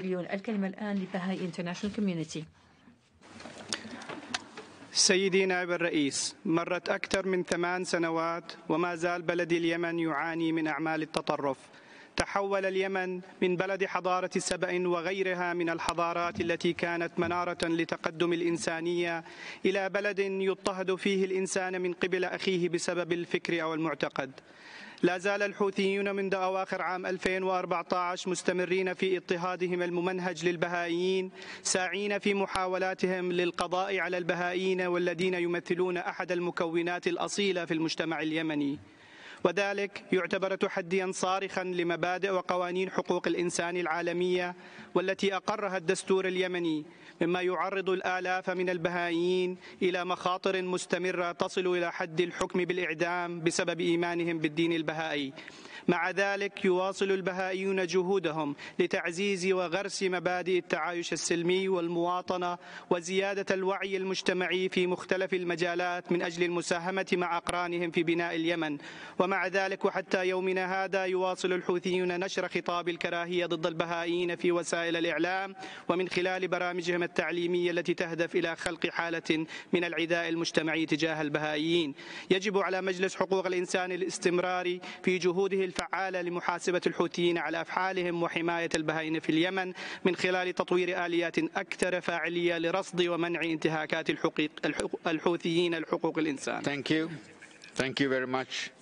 الكلمة الآن لبهاي انترناشونال كوميونيتي سيدي نائب الرئيس مرت أكثر من ثمان سنوات وما زال بلدي اليمن يعاني من أعمال التطرف تحول اليمن من بلد حضارة سبأ وغيرها من الحضارات التي كانت منارة لتقدم الإنسانية إلى بلد يضطهد فيه الإنسان من قبل أخيه بسبب الفكر أو المعتقد لا زال الحوثيون منذ أواخر عام 2014 مستمرين في اضطهادهم الممنهج للبهائيين ساعين في محاولاتهم للقضاء على البهائيين والذين يمثلون أحد المكونات الأصيلة في المجتمع اليمني وذلك يعتبر تحديا صارخا لمبادئ وقوانين حقوق الإنسان العالمية والتي أقرها الدستور اليمني مما يعرض الآلاف من البهائيين إلى مخاطر مستمرة تصل إلى حد الحكم بالإعدام بسبب إيمانهم بالدين البهائي مع ذلك يواصل البهائيون جهودهم لتعزيز وغرس مبادئ التعايش السلمي والمواطنة وزيادة الوعي المجتمعي في مختلف المجالات من أجل المساهمة مع أقرانهم في بناء اليمن ومع ومع ذلك وحتى يومنا هذا يواصل الحوثيون نشر خطاب الكراهية ضد البهائيين في وسائل الإعلام ومن خلال برامجهم التعليمية التي تهدف إلى خلق حالة من العداء المجتمعي تجاه البهائيين يجب على مجلس حقوق الإنسان الاستمرار في جهوده الفعالة لمحاسبة الحوثيين على أفعالهم وحماية البهائيين في اليمن من خلال تطوير آليات أكثر فاعلية لرصد ومنع انتهاكات الحوثيين لحقوق الإنسان Thank you. Thank you very much.